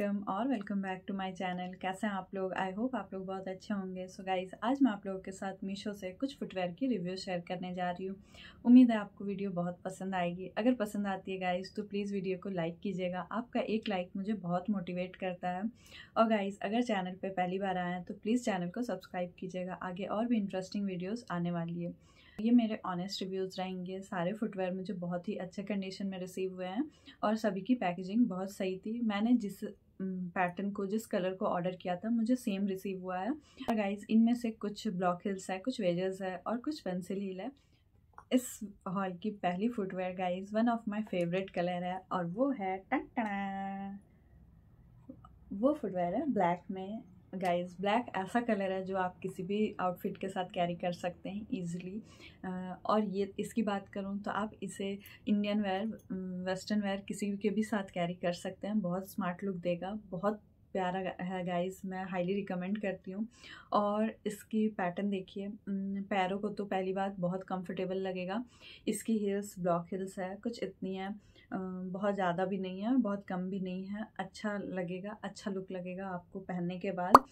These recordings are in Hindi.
वेलकम और welcome back to my channel कैसे हैं आप लोग आई होप आप लोग बहुत अच्छे होंगे सो so गाइज़ आज मैं आप लोगों के साथ मीशो से कुछ फुटवेयर की रिव्यू शेयर करने जा रही हूँ उम्मीद है आपको वीडियो बहुत पसंद आएगी अगर पसंद आती है गाइज़ तो प्लीज़ वीडियो को लाइक कीजिएगा आपका एक लाइक मुझे बहुत मोटिवेट करता है और गाइज़ अगर चैनल पर पहली बार आए हैं तो प्लीज़ चैनल को सब्सक्राइब कीजिएगा आगे और भी इंटरेस्टिंग वीडियोज़ आने वाली है ये मेरे ऑनेस्ट रिव्यूज़ रहेंगे सारे फुटवेयर मुझे बहुत ही अच्छे कंडीशन में रिसीव हुए हैं और सभी की पैकेजिंग बहुत सही थी मैंने जिस पैटर्न को जिस कलर को ऑर्डर किया था मुझे सेम रिसीव हुआ है गाइज इनमें से कुछ ब्लॉक हिल्स है कुछ वेजर्स है और कुछ पेंसिल हिल है इस हॉल की पहली footwear guys one of my favourite colour है और वो है टन वो फुटवेयर है ब्लैक में गाइस ब्लैक ऐसा कलर है जो आप किसी भी आउटफिट के साथ कैरी कर सकते हैं इजीली और ये इसकी बात करूँ तो आप इसे इंडियन वेयर वेस्टर्न वेयर किसी के भी साथ कैरी कर सकते हैं बहुत स्मार्ट लुक देगा बहुत प्यारा है गाइस मैं हाईली रिकमेंड करती हूँ और इसकी पैटर्न देखिए पैरों को तो पहली बात बहुत कंफर्टेबल लगेगा इसकी हिल्स ब्लॉक हिल्स है कुछ इतनी है बहुत ज़्यादा भी नहीं है बहुत कम भी नहीं है अच्छा लगेगा अच्छा लुक लगेगा आपको पहनने के बाद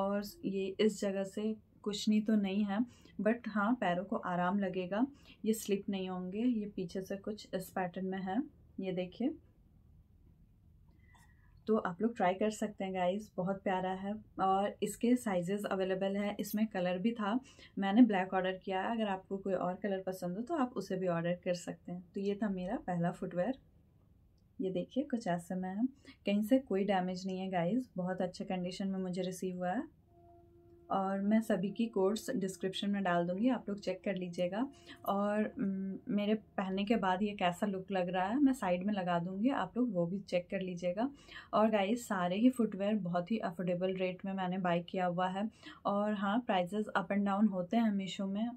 और ये इस जगह से कुछ नहीं तो नहीं है बट हाँ पैरों को आराम लगेगा ये स्लिप नहीं होंगे ये पीछे से कुछ इस पैटर्न में है ये देखिए तो आप लोग ट्राई कर सकते हैं गाइस बहुत प्यारा है और इसके साइजेस अवेलेबल है इसमें कलर भी था मैंने ब्लैक ऑर्डर किया है अगर आपको कोई और कलर पसंद हो तो आप उसे भी ऑर्डर कर सकते हैं तो ये था मेरा पहला फुटवेयर ये देखिए कुछ ऐसे में है कहीं से कोई डैमेज नहीं है गाइस बहुत अच्छे कंडीशन में मुझे रिसीव हुआ है और मैं सभी की कोर्स डिस्क्रिप्शन में डाल दूँगी आप लोग चेक कर लीजिएगा और मेरे पहनने के बाद ये कैसा लुक लग रहा है मैं साइड में लगा दूँगी आप लोग वो भी चेक कर लीजिएगा और गाइस सारे ही फुटवेयर बहुत ही अफोर्डेबल रेट में मैंने बाई किया हुआ है और हाँ प्राइजेज अप एंड डाउन होते हैं मीशो में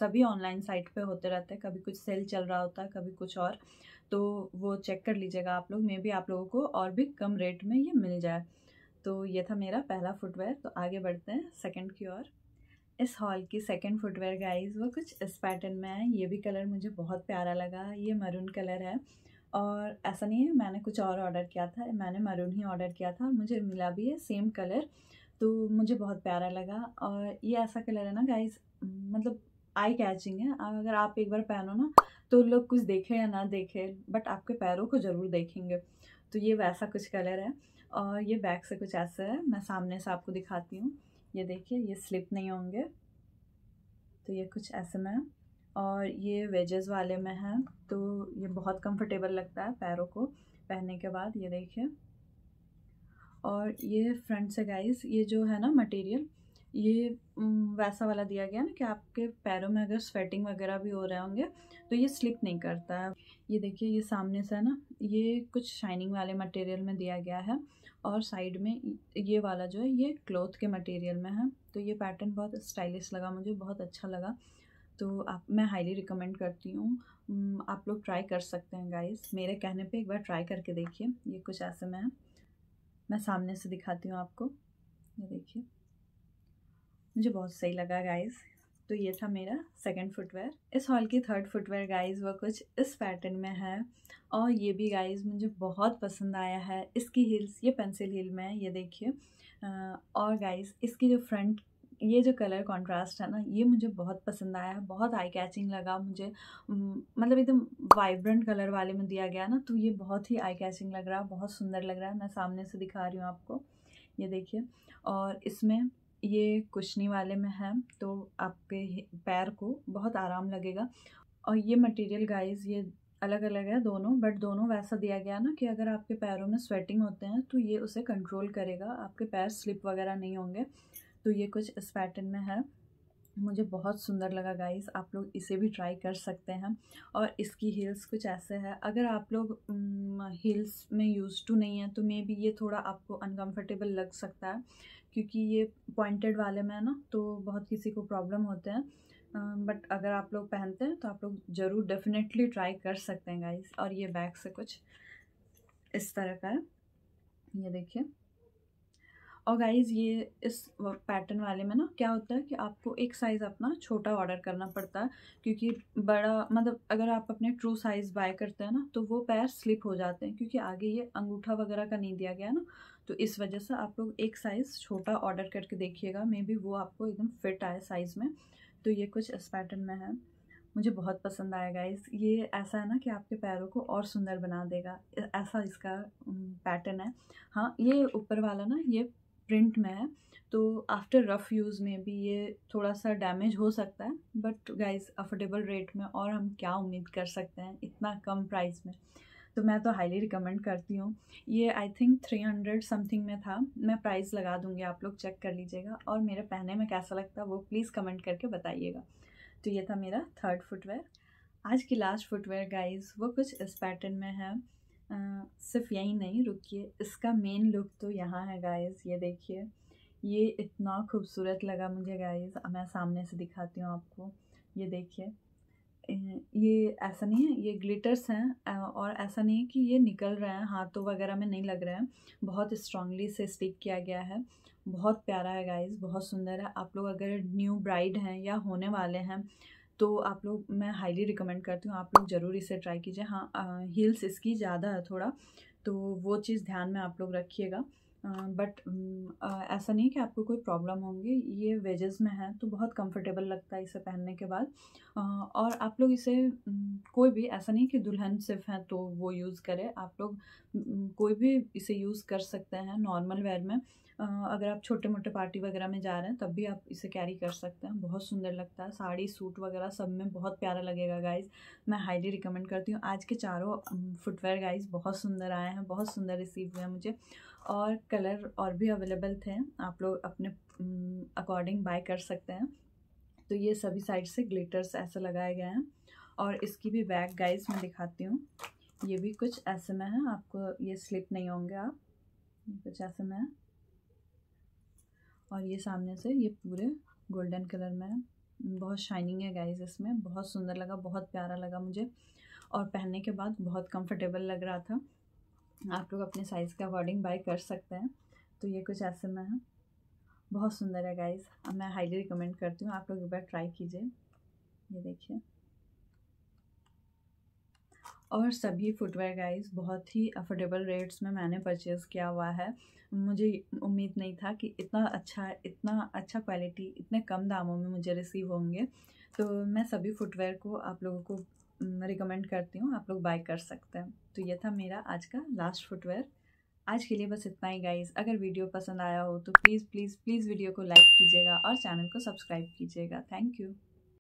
सभी ऑनलाइन साइट पर होते रहते हैं कभी कुछ सेल चल रहा होता है कभी कुछ और तो वो चेक कर लीजिएगा आप लोग मे भी आप लोगों को और भी कम रेट में ये मिल जाए तो ये था मेरा पहला फुटवेयर तो आगे बढ़ते हैं सेकंड की ओर इस हॉल की सेकंड फुटवेयर गाइस वो कुछ इस पैटर्न में है ये भी कलर मुझे बहुत प्यारा लगा ये मरून कलर है और ऐसा नहीं है मैंने कुछ और ऑर्डर किया था मैंने मरून ही ऑर्डर किया था और मुझे मिला भी है सेम कलर तो मुझे बहुत प्यारा लगा और ये ऐसा कलर है ना गाइज मतलब आई कैचिंग है अगर आप एक बार पहनो ना तो लोग कुछ देखें या ना देखें बट आपके पैरों को ज़रूर देखेंगे तो ये वैसा कुछ कलर है और ये बैक से कुछ ऐसा है मैं सामने से आपको दिखाती हूँ ये देखिए ये स्लिप नहीं होंगे तो ये कुछ ऐसे में है और ये वेजेस वाले में है तो ये बहुत कंफर्टेबल लगता है पैरों को पहनने के बाद ये देखिए और ये फ्रंट से गाइस ये जो है ना मटेरियल ये वैसा वाला दिया गया ना कि आपके पैरों में अगर स्वेटिंग वगैरह भी हो रहे होंगे तो ये स्लिप नहीं करता है ये देखिए ये सामने से है ना ये कुछ शाइनिंग वाले मटेरियल में दिया गया है और साइड में ये वाला जो है ये क्लॉथ के मटेरियल में है तो ये पैटर्न बहुत स्टाइलिश लगा मुझे बहुत अच्छा लगा तो आप मैं हाईली रिकमेंड करती हूँ आप लोग ट्राई कर सकते हैं गाइस मेरे कहने पे एक बार ट्राई करके देखिए ये कुछ ऐसे में है मैं सामने से दिखाती हूँ आपको ये देखिए मुझे बहुत सही लगा गाइस तो ये था मेरा सेकंड फुटवेयर इस हॉल की थर्ड फुटवेयर गाइस वह कुछ इस पैटर्न में है और ये भी गाइस मुझे बहुत पसंद आया है इसकी हील्स ये पेंसिल हील में है ये देखिए और गाइस इसकी जो फ्रंट ये जो कलर कंट्रास्ट है ना ये मुझे बहुत पसंद आया है बहुत आई कैचिंग लगा मुझे मतलब एकदम वाइब्रेंट कलर वाले में दिया गया ना तो ये बहुत ही आई कैचिंग लग रहा है बहुत सुंदर लग रहा है मैं सामने से दिखा रही हूँ आपको ये देखिए और इसमें ये कुशनी वाले में है तो आपके पैर को बहुत आराम लगेगा और ये मटेरियल गाइस ये अलग अलग है दोनों बट दोनों वैसा दिया गया ना कि अगर आपके पैरों में स्वेटिंग होते हैं तो ये उसे कंट्रोल करेगा आपके पैर स्लिप वगैरह नहीं होंगे तो ये कुछ इस पैटर्न में है मुझे बहुत सुंदर लगा गाइस आप लोग इसे भी ट्राई कर सकते हैं और इसकी हील्स कुछ ऐसे है अगर आप लोग हील्स में यूज़ टू नहीं है तो मे बी ये थोड़ा आपको अनकंफर्टेबल लग सकता है क्योंकि ये पॉइंटेड वाले में है ना तो बहुत किसी को प्रॉब्लम होते हैं बट अगर आप लोग पहनते हैं तो आप लोग ज़रूर डेफिनेटली ट्राई कर सकते हैं गाइस और ये बैग से कुछ इस तरह का है ये देखिए और गाइज ये इस पैटर्न वाले में ना क्या होता है कि आपको एक साइज़ अपना छोटा ऑर्डर करना पड़ता है क्योंकि बड़ा मतलब अगर आप अपने ट्रू साइज़ बाय करते हैं ना तो वो पैर स्लिप हो जाते हैं क्योंकि आगे ये अंगूठा वगैरह का नहीं दिया गया ना तो इस वजह से आप लोग एक साइज़ छोटा ऑर्डर करके देखिएगा मे बी वो आपको एकदम फिट आए साइज़ में तो ये कुछ इस पैटर्न में है मुझे बहुत पसंद आएगा इस ये ऐसा है ना कि आपके पैरों को और सुंदर बना देगा ऐसा इसका पैटर्न है हाँ ये ऊपर वाला ना ये प्रिंट में है तो आफ्टर रफ़ यूज़ में भी ये थोड़ा सा डैमेज हो सकता है बट गाइज अफोर्डेबल रेट में और हम क्या उम्मीद कर सकते हैं इतना कम प्राइस में तो मैं तो हाईली रिकमेंड करती हूँ ये I think three hundred something में था मैं प्राइस लगा दूँगी आप लोग चेक कर लीजिएगा और मेरे पहने में कैसा लगता वो प्लीज़ कमेंट करके बताइएगा तो ये था मेरा थर्ड फुटवेयर आज की लास्ट फुटवेयर गाइज वो कुछ इस पैटर्न में है आ, सिर्फ यही नहीं रुकिए इसका मेन लुक तो यहाँ है गाइज ये देखिए ये इतना खूबसूरत लगा मुझे गाइज मैं सामने से दिखाती हूँ आपको ये देखिए ये ऐसा नहीं है ये ग्लिटर्स हैं और ऐसा नहीं है कि ये निकल रहे हैं हाथों वगैरह में नहीं लग रहे हैं बहुत स्ट्रांगली इसे स्टिक किया गया है बहुत प्यारा है गाइस बहुत सुंदर है आप लोग अगर न्यू ब्राइड हैं या होने वाले हैं तो आप लोग मैं हाईली रिकमेंड करती हूँ आप लोग ज़रूर इसे ट्राई कीजिए हाँ हील्स इसकी ज़्यादा है थोड़ा तो वो चीज़ ध्यान में आप लोग रखिएगा बट ऐसा नहीं कि आपको कोई प्रॉब्लम होंगी ये वेजेस में है तो बहुत कंफर्टेबल लगता है इसे पहनने के बाद और आप लोग इसे कोई भी ऐसा नहीं कि दुल्हन सिर्फ हैं तो वो यूज़ करें आप लोग कोई भी इसे यूज़ कर सकते हैं नॉर्मल वेयर में अगर आप छोटे मोटे पार्टी वगैरह में जा रहे हैं तब भी आप इसे कैरी कर सकते हैं बहुत सुंदर लगता है साड़ी सूट वगैरह सब में बहुत प्यारा लगेगा गाइज मैं हाईली रिकमेंड करती हूँ आज के चारों फुटवेयर गाइज बहुत सुंदर आए हैं बहुत सुंदर रिसीव हुए हैं मुझे और कलर और भी अवेलेबल थे आप लोग अपने अकॉर्डिंग बाय कर सकते हैं तो ये सभी साइड से ग्लिटर्स ऐसे लगाए गए हैं और इसकी भी बैग गाइज मैं दिखाती हूँ ये भी कुछ ऐसे में है आपको ये स्लिप नहीं होंगे आप कुछ ऐसे में है और ये सामने से ये पूरे गोल्डन कलर में है बहुत शाइनिंग है गाइज इसमें बहुत सुंदर लगा बहुत प्यारा लगा मुझे और पहनने के बाद बहुत कंफर्टेबल लग रहा था आप लोग अपने साइज़ के अकॉर्डिंग बाई कर सकते हैं तो ये कुछ ऐसे में है बहुत सुंदर है गाइज अब मैं हाईली रिकमेंड करती हूँ आप लोग एक बार ट्राई कीजिए ये देखिए और सभी फुटवेयर गाइस बहुत ही अफोर्डेबल रेट्स में मैंने परचेज़ किया हुआ है मुझे उम्मीद नहीं था कि इतना अच्छा इतना अच्छा क्वालिटी इतने कम दामों में मुझे रिसीव होंगे तो मैं सभी फुटवेयर को आप लोगों को रिकमेंड करती हूँ आप लोग बाय कर सकते हैं तो ये था मेरा आज का लास्ट फुटवेयर आज के लिए बस इतना ही गाइज अगर वीडियो पसंद आया हो तो प्लीज़ प्लीज़ प्लीज़ वीडियो को लाइक कीजिएगा और चैनल को सब्सक्राइब कीजिएगा थैंक यू